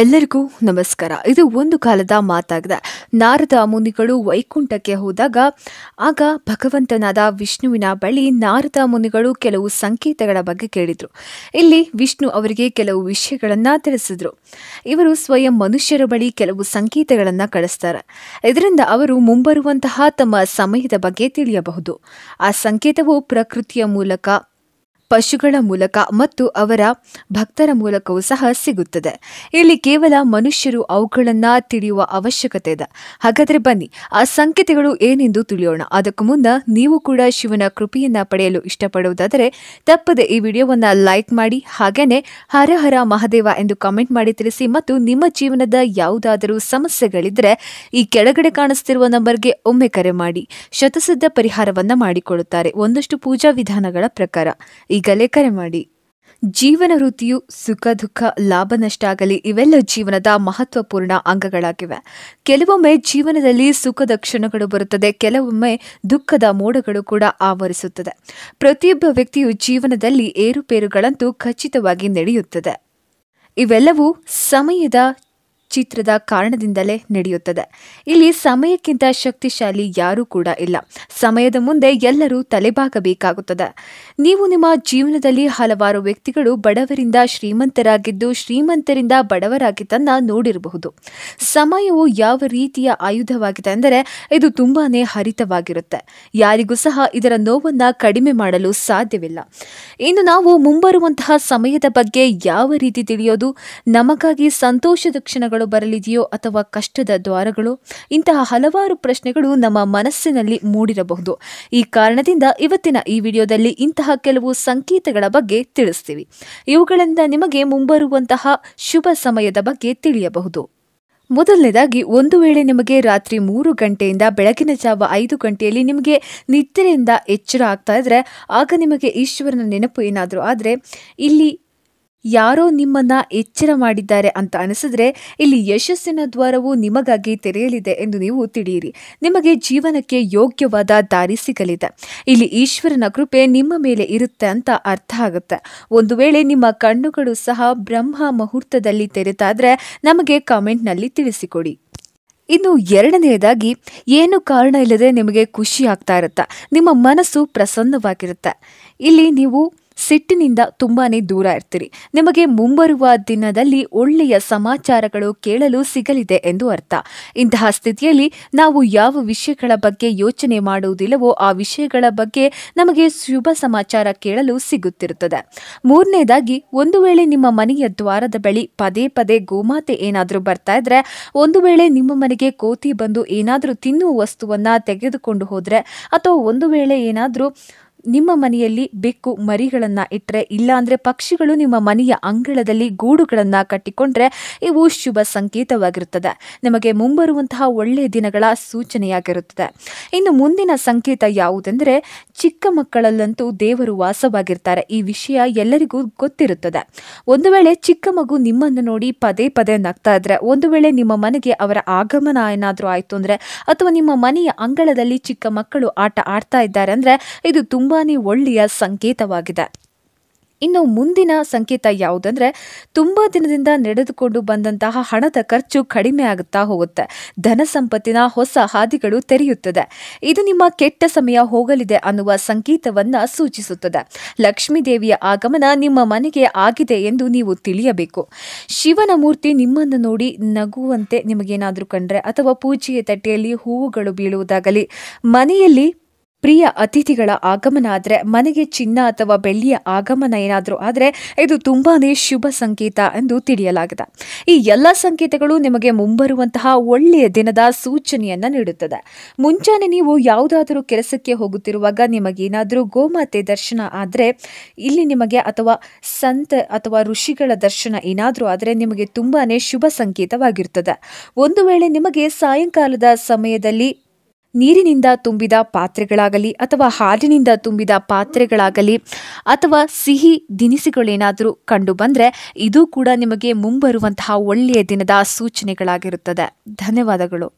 ಎಲ್ಲರಿಗೂ ನಮಸ್ಕಾರ ಇದು ಒಂದು ಕಾಲದ ಮಾತಾಗಿದೆ ನಾರದ ಮುನಿಗಳು ವೈಕುಂಠಕ್ಕೆ ಹೋದಾಗ ಆಗ ಭಗವಂತನಾದ ವಿಷ್ಣುವಿನ ಬಳಿ ನಾರದ ಮುನಿಗಳು ಕೆಲವು ಸಂಕೇತಗಳ ಬಗ್ಗೆ ಕೇಳಿದರು ಇಲ್ಲಿ ವಿಷ್ಣು ಅವರಿಗೆ ಕೆಲವು ವಿಷಯಗಳನ್ನು ತಿಳಿಸಿದರು ಇವರು ಸ್ವಯಂ ಮನುಷ್ಯರ ಬಳಿ ಕೆಲವು ಸಂಕೇತಗಳನ್ನು ಕಳಿಸ್ತಾರೆ ಇದರಿಂದ ಅವರು ಮುಂಬರುವಂತಹ ತಮ್ಮ ಸಮಯದ ಬಗ್ಗೆ ತಿಳಿಯಬಹುದು ಆ ಸಂಕೇತವು ಪ್ರಕೃತಿಯ ಮೂಲಕ ಪಶುಗಳ ಮೂಲಕ ಮತ್ತು ಅವರ ಭಕ್ತರ ಮೂಲಕವೂ ಸಹ ಸಿಗುತ್ತದೆ ಇಲ್ಲಿ ಕೇವಲ ಮನುಷ್ಯರು ಅವುಗಳನ್ನು ತಿಳಿಯುವ ಅವಶ್ಯಕತೆ ಇದೆ ಹಾಗಾದರೆ ಬನ್ನಿ ಆ ಸಂಕೇತಗಳು ಏನೆಂದು ತಿಳಿಯೋಣ ಅದಕ್ಕೂ ಮುನ್ನ ನೀವು ಕೂಡ ಶಿವನ ಕೃಪೆಯನ್ನ ಪಡೆಯಲು ಇಷ್ಟಪಡುವುದಾದರೆ ತಪ್ಪದೆ ಈ ವಿಡಿಯೋವನ್ನು ಲೈಕ್ ಮಾಡಿ ಹಾಗೇನೆ ಹರ ಹರ ಮಹಾದೇವ ಎಂದು ಕಮೆಂಟ್ ಮಾಡಿ ತಿಳಿಸಿ ಮತ್ತು ನಿಮ್ಮ ಜೀವನದ ಯಾವುದಾದರೂ ಸಮಸ್ಯೆಗಳಿದ್ರೆ ಈ ಕೆಳಗಡೆ ಕಾಣಿಸ್ತಿರುವ ನಂಬರ್ಗೆ ಒಮ್ಮೆ ಕರೆ ಮಾಡಿ ಶತಸಿದ್ಧ ಪರಿಹಾರವನ್ನ ಮಾಡಿಕೊಳ್ಳುತ್ತಾರೆ ಒಂದಷ್ಟು ಪೂಜಾ ವಿಧಾನಗಳ ಪ್ರಕಾರ ಈಗಲೇ ಕರೆ ಮಾಡಿ ಜೀವನ ವೃತ್ತಿಯು ಸುಖ ದುಃಖ ಲಾಭ ನಷ್ಟ ಆಗಲಿ ಇವೆಲ್ಲ ಜೀವನದ ಮಹತ್ವಪೂರ್ಣ ಅಂಗಗಳಾಗಿವೆ ಕೆಲವೊಮ್ಮೆ ಜೀವನದಲ್ಲಿ ಸುಖದ ಕ್ಷಣಗಳು ಬರುತ್ತದೆ ಕೆಲವೊಮ್ಮೆ ದುಃಖದ ಮೋಡಗಳು ಕೂಡ ಆವರಿಸುತ್ತದೆ ಪ್ರತಿಯೊಬ್ಬ ವ್ಯಕ್ತಿಯು ಜೀವನದಲ್ಲಿ ಏರುಪೇರುಗಳಂತೂ ಖಚಿತವಾಗಿ ನಡೆಯುತ್ತದೆ ಇವೆಲ್ಲವೂ ಸಮಯದ ಚಿತ್ರದ ಕಾರಣದಿಂದಲೇ ನಡೆಯುತ್ತದೆ ಇಲ್ಲಿ ಸಮಯಕ್ಕಿಂತ ಶಕ್ತಿಶಾಲಿ ಯಾರೂ ಕೂಡ ಇಲ್ಲ ಸಮಯದ ಮುಂದೆ ಎಲ್ಲರೂ ತಲೆಬಾಗಬೇಕಾಗುತ್ತದೆ ನೀವು ನಿಮ್ಮ ಜೀವನದಲ್ಲಿ ಹಲವಾರು ವ್ಯಕ್ತಿಗಳು ಬಡವರಿಂದ ಶ್ರೀಮಂತರಾಗಿದ್ದು ಶ್ರೀಮಂತರಿಂದ ಬಡವರಾಗಿದ್ದನ್ನ ನೋಡಿರಬಹುದು ಸಮಯವು ಯಾವ ರೀತಿಯ ಆಯುಧವಾಗಿದೆ ಅಂದರೆ ಇದು ತುಂಬಾನೇ ಹರಿತವಾಗಿರುತ್ತೆ ಯಾರಿಗೂ ಸಹ ಇದರ ನೋವನ್ನ ಕಡಿಮೆ ಮಾಡಲು ಸಾಧ್ಯವಿಲ್ಲ ಇನ್ನು ನಾವು ಮುಂಬರುವಂತಹ ಸಮಯದ ಬಗ್ಗೆ ಯಾವ ರೀತಿ ತಿಳಿಯೋದು ನಮಗಾಗಿ ಸಂತೋಷದ ಕ್ಷಣಗಳು ಬರಲಿದೆಯೋ ಅಥವಾ ಕಷ್ಟದ ದ್ವಾರಗಳು ಇಂತಹ ಹಲವಾರು ಪ್ರಶ್ನೆಗಳು ನಮ್ಮ ಮನಸ್ಸಿನಲ್ಲಿ ಮೂಡಿರಬಹುದು ಈ ಕಾರಣದಿಂದ ಇವತ್ತಿನ ಈ ವಿಡಿಯೋದಲ್ಲಿ ಇಂತಹ ಕೆಲವು ಸಂಕೇತಗಳ ಬಗ್ಗೆ ತಿಳಿಸ್ತೀವಿ ಇವುಗಳಿಂದ ನಿಮಗೆ ಮುಂಬರುವಂತಹ ಶುಭ ಸಮಯದ ಬಗ್ಗೆ ತಿಳಿಯಬಹುದು ಮೊದಲನೇದಾಗಿ ಒಂದು ವೇಳೆ ನಿಮಗೆ ರಾತ್ರಿ ಮೂರು ಗಂಟೆಯಿಂದ ಬೆಳಗಿನ ಜಾವ ಐದು ಗಂಟೆಯಲ್ಲಿ ನಿಮಗೆ ನಿದ್ರೆಯಿಂದ ಎಚ್ಚರ ಆಗ್ತಾ ಇದ್ರೆ ಆಗ ನಿಮಗೆ ಈಶ್ವರನ ನೆನಪು ಏನಾದರೂ ಆದರೆ ಇಲ್ಲಿ ಯಾರೋ ನಿಮ್ಮನ್ನ ಎಚ್ಚರ ಮಾಡಿದ್ದಾರೆ ಅಂತ ಅನಿಸಿದ್ರೆ ಇಲ್ಲಿ ಯಶಸ್ಸಿನ ದ್ವಾರವು ನಿಮಗಾಗಿ ತೆರೆಯಲಿದೆ ಎಂದು ನೀವು ತಿಳಿಯಿರಿ ನಿಮಗೆ ಜೀವನಕ್ಕೆ ಯೋಗ್ಯವಾದ ದಾರಿ ಸಿಗಲಿದೆ ಇಲ್ಲಿ ಈಶ್ವರನ ಕೃಪೆ ನಿಮ್ಮ ಮೇಲೆ ಇರುತ್ತೆ ಅಂತ ಅರ್ಥ ಆಗುತ್ತೆ ಒಂದು ವೇಳೆ ನಿಮ್ಮ ಕಣ್ಣುಗಳು ಸಹ ಬ್ರಹ್ಮ ಮುಹೂರ್ತದಲ್ಲಿ ತೆರೆತಾದ್ರೆ ನಮಗೆ ಕಾಮೆಂಟ್ನಲ್ಲಿ ತಿಳಿಸಿಕೊಡಿ ಇನ್ನು ಎರಡನೆಯದಾಗಿ ಏನು ಕಾರಣ ಇಲ್ಲದೆ ನಿಮಗೆ ಖುಷಿ ಆಗ್ತಾ ಇರುತ್ತೆ ನಿಮ್ಮ ಮನಸ್ಸು ಪ್ರಸನ್ನವಾಗಿರುತ್ತೆ ಇಲ್ಲಿ ನೀವು ಸಿಟ್ಟಿನಿಂದ ತುಂಬಾನೇ ದೂರ ಇರ್ತೀರಿ ನಿಮಗೆ ಮುಂಬರುವ ದಿನದಲ್ಲಿ ಒಳ್ಳೆಯ ಸಮಾಚಾರಗಳು ಕೇಳಲು ಸಿಗಲಿದೆ ಎಂದು ಅರ್ಥ ಇಂತಹ ಸ್ಥಿತಿಯಲ್ಲಿ ನಾವು ಯಾವ ವಿಷಯಗಳ ಬಗ್ಗೆ ಯೋಚನೆ ಮಾಡುವುದಿಲ್ಲವೋ ಆ ವಿಷಯಗಳ ಬಗ್ಗೆ ನಮಗೆ ಶುಭ ಸಮಾಚಾರ ಕೇಳಲು ಸಿಗುತ್ತಿರುತ್ತದೆ ಮೂರನೇದಾಗಿ ಒಂದು ವೇಳೆ ನಿಮ್ಮ ಮನೆಯ ದ್ವಾರದ ಬಳಿ ಪದೇ ಪದೇ ಗೋಮಾತೆ ಏನಾದರೂ ಬರ್ತಾ ಇದ್ರೆ ಒಂದು ವೇಳೆ ನಿಮ್ಮ ಮನೆಗೆ ಕೋತಿ ಬಂದು ಏನಾದರೂ ತಿನ್ನುವ ವಸ್ತುವನ್ನ ತೆಗೆದುಕೊಂಡು ಹೋದ್ರೆ ಅಥವಾ ಒಂದು ವೇಳೆ ಏನಾದರೂ ನಿಮ್ಮ ಮನೆಯಲ್ಲಿ ಬೆಕ್ಕು ಮರಿಗಳನ್ನು ಇಟ್ಟರೆ ಇಲ್ಲಾಂದರೆ ಪಕ್ಷಿಗಳು ನಿಮ್ಮ ಮನೆಯ ಅಂಗಳದಲ್ಲಿ ಗೂಡುಗಳನ್ನು ಕಟ್ಟಿಕೊಂಡ್ರೆ ಇವು ಶುಭ ಸಂಕೇತವಾಗಿರುತ್ತದೆ ನಿಮಗೆ ಮುಂಬರುವಂತಹ ಒಳ್ಳೆಯ ದಿನಗಳ ಸೂಚನೆಯಾಗಿರುತ್ತದೆ ಇನ್ನು ಮುಂದಿನ ಸಂಕೇತ ಯಾವುದೆಂದರೆ ಚಿಕ್ಕ ಮಕ್ಕಳಲ್ಲಂತೂ ದೇವರು ವಾಸವಾಗಿರ್ತಾರೆ ಈ ವಿಷಯ ಎಲ್ಲರಿಗೂ ಗೊತ್ತಿರುತ್ತದೆ ಒಂದು ವೇಳೆ ಚಿಕ್ಕ ಮಗು ನಿಮ್ಮನ್ನು ನೋಡಿ ಪದೇ ಪದೇ ನಗ್ತಾ ಇದ್ರೆ ಒಂದು ವೇಳೆ ನಿಮ್ಮ ಮನೆಗೆ ಅವರ ಆಗಮನ ಏನಾದರೂ ಆಯಿತು ಅಂದರೆ ಅಥವಾ ನಿಮ್ಮ ಮನೆಯ ಅಂಗಳದಲ್ಲಿ ಚಿಕ್ಕ ಮಕ್ಕಳು ಆಟ ಆಡ್ತಾ ಇದ್ದಾರೆ ಅಂದರೆ ಇದು ತುಂಬ ತುಂಬಾನೇ ಒಳ್ಳೆಯ ಸಂಕೇತವಾಗಿದೆ ಇನ್ನು ಮುಂದಿನ ಸಂಕೇತ ಯಾವುದಂದ್ರೆ ತುಂಬಾ ದಿನದಿಂದ ನಡೆದುಕೊಂಡು ಬಂದಂತಹ ಹಣದ ಖರ್ಚು ಕಡಿಮೆ ಆಗುತ್ತಾ ಹೋಗುತ್ತೆ ಧನ ಸಂಪತ್ತಿನ ಹೊಸ ಹಾದಿಗಳು ತೆರೆಯುತ್ತದೆ ಇದು ನಿಮ್ಮ ಕೆಟ್ಟ ಸಮಯ ಹೋಗಲಿದೆ ಅನ್ನುವ ಸಂಕೇತವನ್ನ ಸೂಚಿಸುತ್ತದೆ ಲಕ್ಷ್ಮೀ ದೇವಿಯ ಆಗಮನ ನಿಮ್ಮ ಮನೆಗೆ ಆಗಿದೆ ಎಂದು ನೀವು ತಿಳಿಯಬೇಕು ಶಿವನ ಮೂರ್ತಿ ನಿಮ್ಮನ್ನು ನೋಡಿ ನಗುವಂತೆ ನಿಮಗೇನಾದರೂ ಕಂಡ್ರೆ ಅಥವಾ ಪೂಜೆಯ ತಟ್ಟೆಯಲ್ಲಿ ಹೂವುಗಳು ಬೀಳುವುದಾಗಲಿ ಮನೆಯಲ್ಲಿ ಪ್ರಿಯ ಅತಿಥಿಗಳ ಆಗಮನ ಆದರೆ ಮನೆಗೆ ಚಿನ್ನ ಅಥವಾ ಬೆಳ್ಳಿಯ ಆಗಮನ ಏನಾದರೂ ಆದರೆ ಇದು ತುಂಬಾ ಶುಭ ಸಂಕೇತ ಎಂದು ತಿಳಿಯಲಾಗಿದೆ ಈ ಎಲ್ಲ ಸಂಕೇತಗಳು ನಿಮಗೆ ಮುಂಬರುವಂತಹ ಒಳ್ಳೆಯ ದಿನದ ಸೂಚನೆಯನ್ನು ನೀಡುತ್ತದೆ ಮುಂಚಾನೆ ನೀವು ಯಾವುದಾದರೂ ಕೆಲಸಕ್ಕೆ ಹೋಗುತ್ತಿರುವಾಗ ನಿಮಗೇನಾದರೂ ಗೋಮಾತೆ ದರ್ಶನ ಆದರೆ ಇಲ್ಲಿ ನಿಮಗೆ ಅಥವಾ ಸಂತ ಅಥವಾ ಋಷಿಗಳ ದರ್ಶನ ಏನಾದರೂ ಆದರೆ ನಿಮಗೆ ತುಂಬಾ ಶುಭ ಸಂಕೇತವಾಗಿರುತ್ತದೆ ಒಂದು ವೇಳೆ ನಿಮಗೆ ಸಾಯಂಕಾಲದ ಸಮಯದಲ್ಲಿ ನೀರಿನಿಂದ ತುಂಬಿದ ಪಾತ್ರೆಗಳಾಗಲಿ ಅಥವಾ ಹಾಲಿನಿಂದ ತುಂಬಿದ ಪಾತ್ರೆಗಳಾಗಲಿ ಅಥವಾ ಸಿಹಿ ದಿನಿಸುಗಳೇನಾದರೂ ಕಂಡು ಬಂದರೆ ಇದು ಕೂಡ ನಿಮಗೆ ಮುಂಬರುವಂತಹ ಒಳ್ಳೆಯ ದಿನದ ಸೂಚನೆಗಳಾಗಿರುತ್ತದೆ ಧನ್ಯವಾದಗಳು